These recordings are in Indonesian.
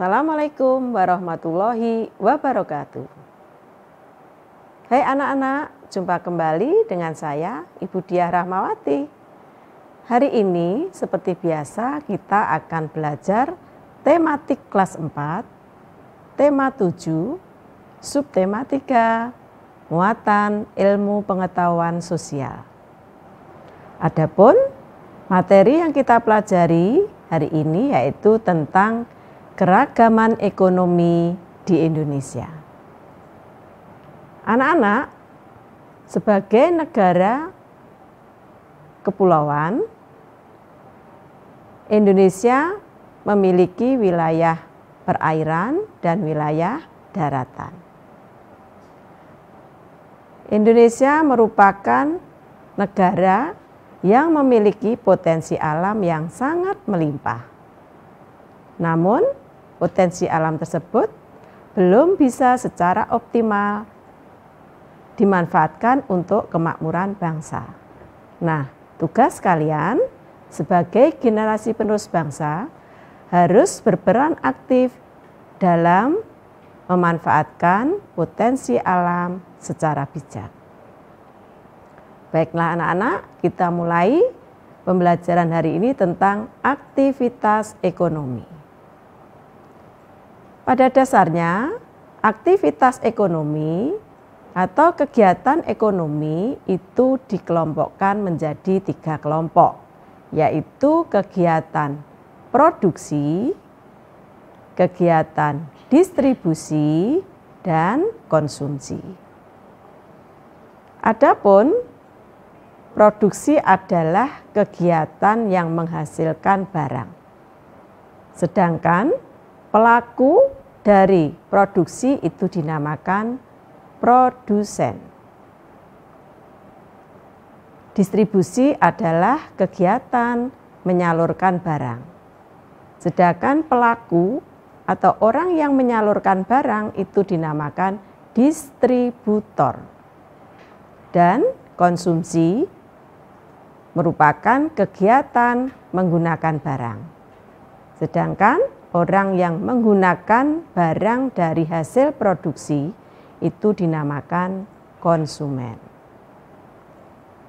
Assalamualaikum warahmatullahi wabarakatuh. Hai anak-anak, jumpa kembali dengan saya Ibu Diah Rahmawati. Hari ini seperti biasa kita akan belajar tematik kelas 4, tema 7, subtema 3, muatan ilmu pengetahuan sosial. Adapun materi yang kita pelajari hari ini yaitu tentang keragaman ekonomi di Indonesia. Anak-anak, sebagai negara kepulauan, Indonesia memiliki wilayah perairan dan wilayah daratan. Indonesia merupakan negara yang memiliki potensi alam yang sangat melimpah. Namun, potensi alam tersebut belum bisa secara optimal dimanfaatkan untuk kemakmuran bangsa. Nah, tugas kalian sebagai generasi penerus bangsa harus berperan aktif dalam memanfaatkan potensi alam secara bijak. Baiklah anak-anak, kita mulai pembelajaran hari ini tentang aktivitas ekonomi. Pada dasarnya, aktivitas ekonomi atau kegiatan ekonomi itu dikelompokkan menjadi tiga kelompok, yaitu kegiatan produksi, kegiatan distribusi, dan konsumsi. Adapun produksi adalah kegiatan yang menghasilkan barang, sedangkan pelaku dari produksi itu dinamakan produsen. Distribusi adalah kegiatan menyalurkan barang. Sedangkan pelaku atau orang yang menyalurkan barang itu dinamakan distributor. Dan konsumsi merupakan kegiatan menggunakan barang. Sedangkan Orang yang menggunakan barang dari hasil produksi itu dinamakan konsumen.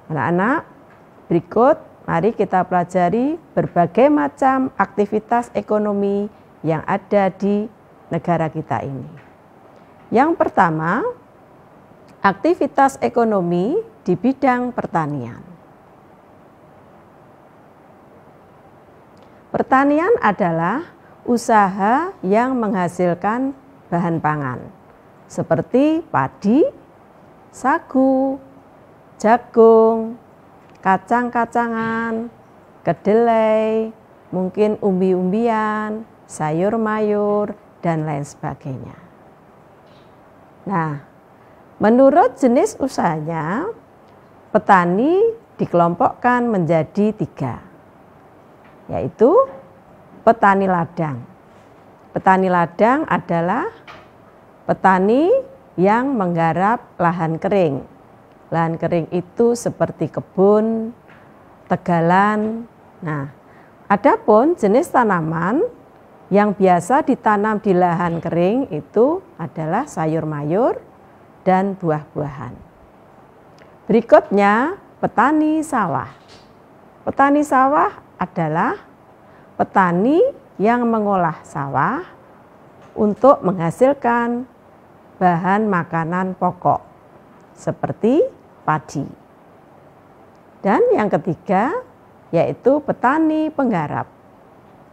Anak-anak, berikut mari kita pelajari berbagai macam aktivitas ekonomi yang ada di negara kita ini. Yang pertama, aktivitas ekonomi di bidang pertanian. Pertanian adalah usaha yang menghasilkan bahan pangan seperti padi, sagu, jagung, kacang-kacangan, kedelai, mungkin umbi-umbian, sayur mayur, dan lain sebagainya. Nah, menurut jenis usahanya, petani dikelompokkan menjadi tiga, yaitu petani ladang. Petani ladang adalah petani yang menggarap lahan kering. Lahan kering itu seperti kebun, tegalan. Nah, adapun jenis tanaman yang biasa ditanam di lahan kering itu adalah sayur mayur dan buah-buahan. Berikutnya, petani sawah. Petani sawah adalah petani yang mengolah sawah untuk menghasilkan bahan makanan pokok seperti padi. Dan yang ketiga yaitu petani penggarap.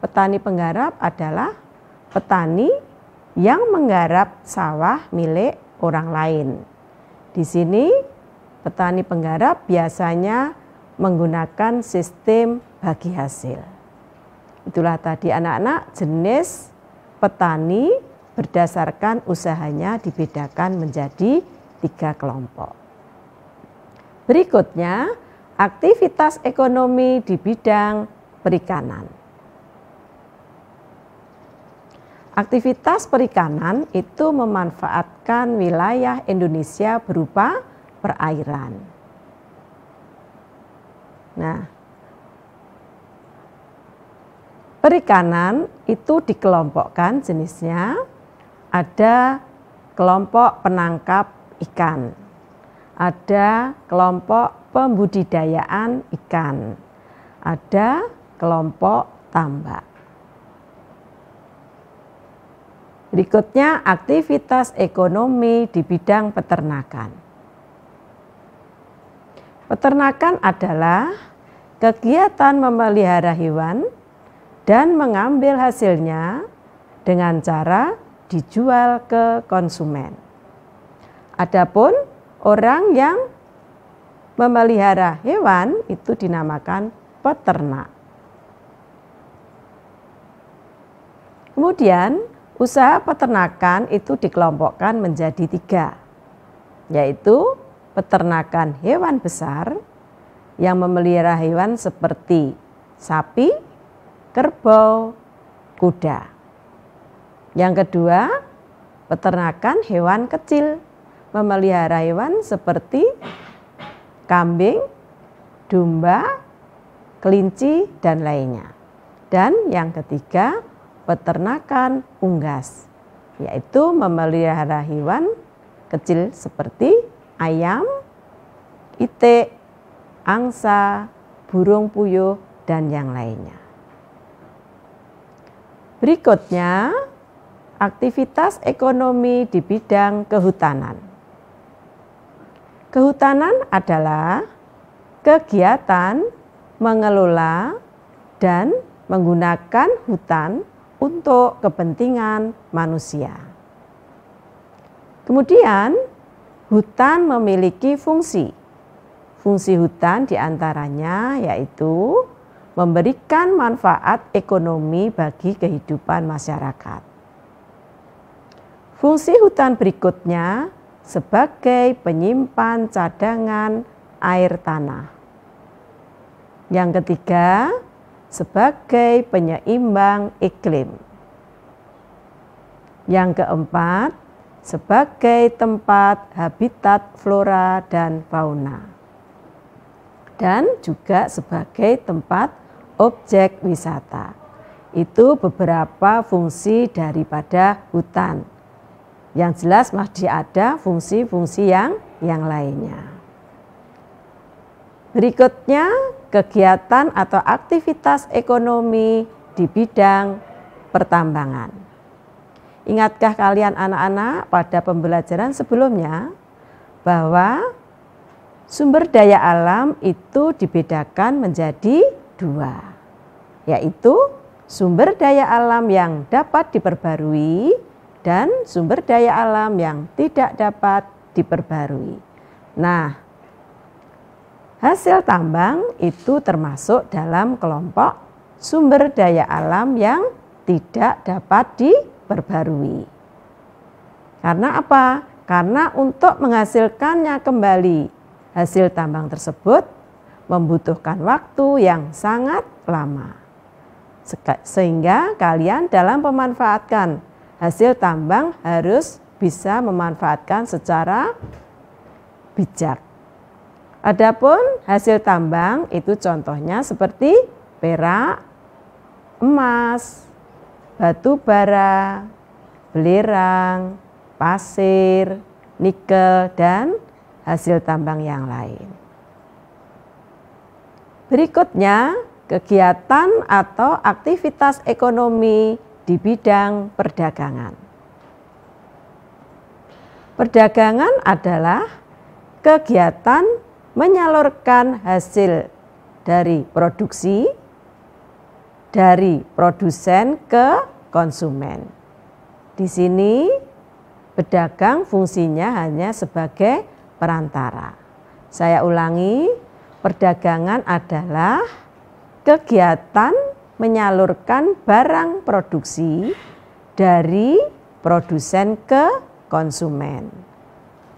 Petani penggarap adalah petani yang menggarap sawah milik orang lain. Di sini petani penggarap biasanya menggunakan sistem bagi hasil itulah tadi anak-anak jenis petani berdasarkan usahanya dibedakan menjadi tiga kelompok. Berikutnya, aktivitas ekonomi di bidang perikanan. Aktivitas perikanan itu memanfaatkan wilayah Indonesia berupa perairan. Nah, Perikanan itu dikelompokkan jenisnya, ada kelompok penangkap ikan, ada kelompok pembudidayaan ikan, ada kelompok tambak. Berikutnya aktivitas ekonomi di bidang peternakan. Peternakan adalah kegiatan memelihara hewan dan mengambil hasilnya dengan cara dijual ke konsumen. Adapun orang yang memelihara hewan itu dinamakan peternak. Kemudian, usaha peternakan itu dikelompokkan menjadi tiga, yaitu peternakan hewan besar yang memelihara hewan seperti sapi, kerbau, kuda. Yang kedua, peternakan hewan kecil. Memelihara hewan seperti kambing, domba, kelinci, dan lainnya. Dan yang ketiga, peternakan unggas, yaitu memelihara hewan kecil seperti ayam, itik, angsa, burung puyuh, dan yang lainnya. Berikutnya, aktivitas ekonomi di bidang kehutanan. Kehutanan adalah kegiatan mengelola dan menggunakan hutan untuk kepentingan manusia. Kemudian, hutan memiliki fungsi. Fungsi hutan diantaranya yaitu memberikan manfaat ekonomi bagi kehidupan masyarakat. Fungsi hutan berikutnya sebagai penyimpan cadangan air tanah. Yang ketiga, sebagai penyeimbang iklim. Yang keempat, sebagai tempat habitat flora dan fauna. Dan juga sebagai tempat objek wisata. Itu beberapa fungsi daripada hutan. Yang jelas masih ada fungsi-fungsi yang yang lainnya. Berikutnya, kegiatan atau aktivitas ekonomi di bidang pertambangan. Ingatkah kalian anak-anak pada pembelajaran sebelumnya bahwa sumber daya alam itu dibedakan menjadi dua, yaitu sumber daya alam yang dapat diperbarui dan sumber daya alam yang tidak dapat diperbarui. Nah, hasil tambang itu termasuk dalam kelompok sumber daya alam yang tidak dapat diperbarui. Karena apa? Karena untuk menghasilkannya kembali hasil tambang tersebut membutuhkan waktu yang sangat lama. Sehingga kalian dalam memanfaatkan hasil tambang harus bisa memanfaatkan secara bijak. Adapun hasil tambang itu contohnya seperti perak, emas, batu bara, belerang, pasir, nikel, dan hasil tambang yang lain. Berikutnya, kegiatan atau aktivitas ekonomi di bidang perdagangan. Perdagangan adalah kegiatan menyalurkan hasil dari produksi dari produsen ke konsumen. Di sini pedagang fungsinya hanya sebagai perantara. Saya ulangi, Perdagangan adalah kegiatan menyalurkan barang produksi dari produsen ke konsumen.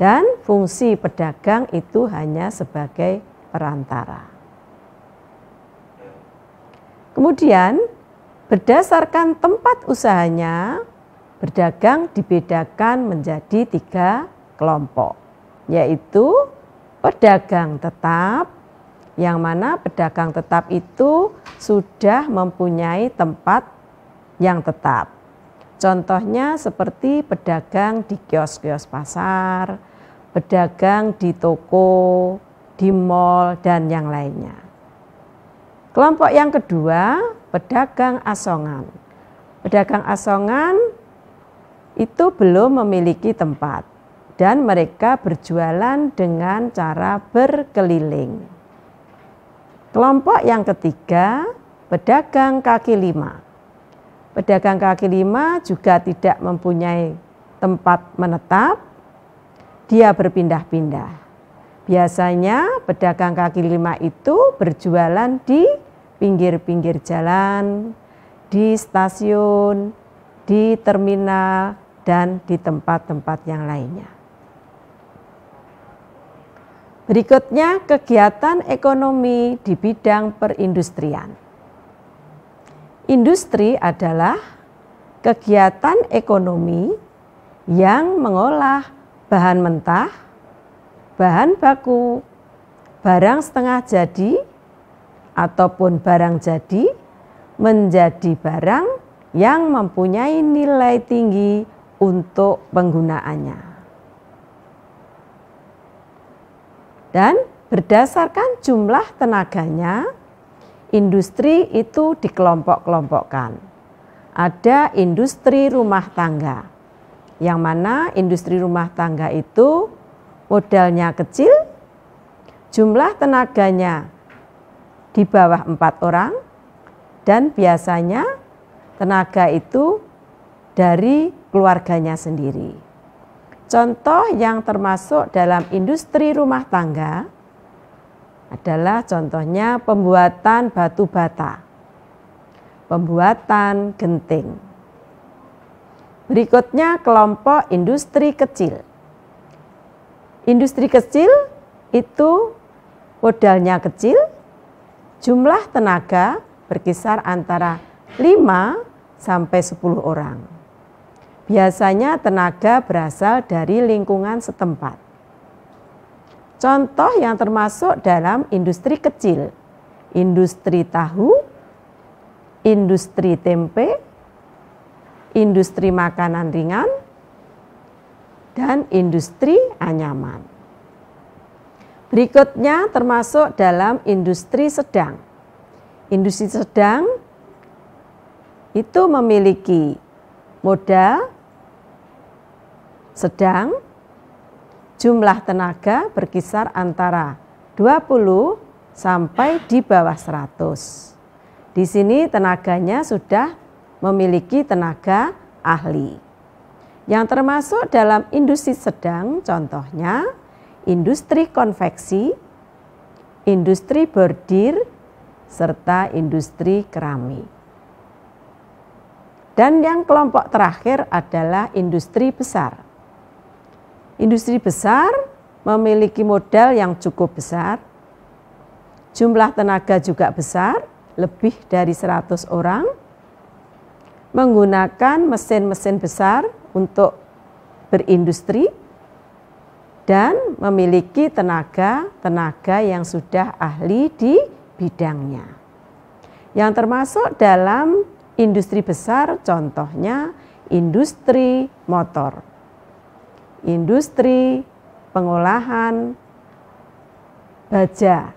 Dan fungsi pedagang itu hanya sebagai perantara. Kemudian, berdasarkan tempat usahanya, berdagang dibedakan menjadi tiga kelompok, yaitu pedagang tetap, yang mana pedagang tetap itu sudah mempunyai tempat yang tetap. Contohnya seperti pedagang di kios-kios pasar, pedagang di toko, di mall, dan yang lainnya. Kelompok yang kedua, pedagang asongan. Pedagang asongan itu belum memiliki tempat dan mereka berjualan dengan cara berkeliling. Kelompok yang ketiga, pedagang kaki lima. Pedagang kaki lima juga tidak mempunyai tempat menetap, dia berpindah-pindah. Biasanya pedagang kaki lima itu berjualan di pinggir-pinggir jalan, di stasiun, di terminal, dan di tempat-tempat yang lainnya. Berikutnya kegiatan ekonomi di bidang perindustrian. Industri adalah kegiatan ekonomi yang mengolah bahan mentah, bahan baku, barang setengah jadi ataupun barang jadi menjadi barang yang mempunyai nilai tinggi untuk penggunaannya. Dan berdasarkan jumlah tenaganya, industri itu dikelompok-kelompokkan. Ada industri rumah tangga, yang mana industri rumah tangga itu modalnya kecil, jumlah tenaganya di bawah empat orang, dan biasanya tenaga itu dari keluarganya sendiri. Contoh yang termasuk dalam industri rumah tangga adalah contohnya pembuatan batu bata, pembuatan genting. Berikutnya kelompok industri kecil. Industri kecil itu modalnya kecil, jumlah tenaga berkisar antara 5 sampai 10 orang. Biasanya tenaga berasal dari lingkungan setempat. Contoh yang termasuk dalam industri kecil, industri tahu, industri tempe, industri makanan ringan, dan industri anyaman. Berikutnya termasuk dalam industri sedang. Industri sedang itu memiliki modal, sedang jumlah tenaga berkisar antara 20 sampai di bawah 100. Di sini tenaganya sudah memiliki tenaga ahli. Yang termasuk dalam industri sedang contohnya industri konveksi, industri bordir, serta industri keramik. Dan yang kelompok terakhir adalah industri besar Industri besar memiliki modal yang cukup besar, jumlah tenaga juga besar, lebih dari 100 orang, menggunakan mesin-mesin besar untuk berindustri, dan memiliki tenaga-tenaga yang sudah ahli di bidangnya. Yang termasuk dalam industri besar contohnya industri motor industri, pengolahan, baja.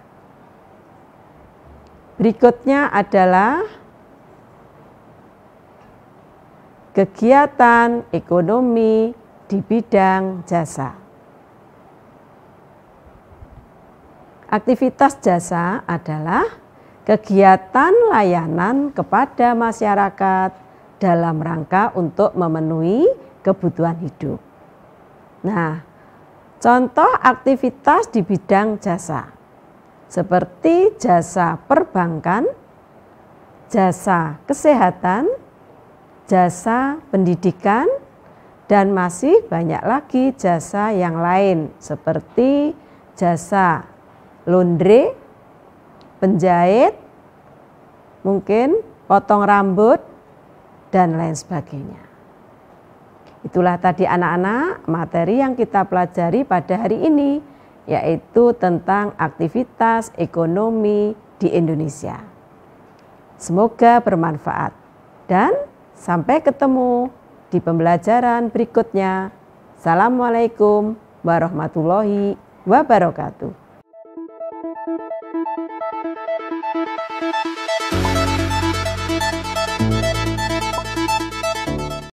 Berikutnya adalah kegiatan ekonomi di bidang jasa. Aktivitas jasa adalah kegiatan layanan kepada masyarakat dalam rangka untuk memenuhi kebutuhan hidup. Nah, contoh aktivitas di bidang jasa seperti jasa perbankan, jasa kesehatan, jasa pendidikan, dan masih banyak lagi jasa yang lain seperti jasa laundry, penjahit, mungkin potong rambut, dan lain sebagainya. Itulah tadi anak-anak materi yang kita pelajari pada hari ini, yaitu tentang aktivitas ekonomi di Indonesia. Semoga bermanfaat dan sampai ketemu di pembelajaran berikutnya. Assalamualaikum warahmatullahi wabarakatuh.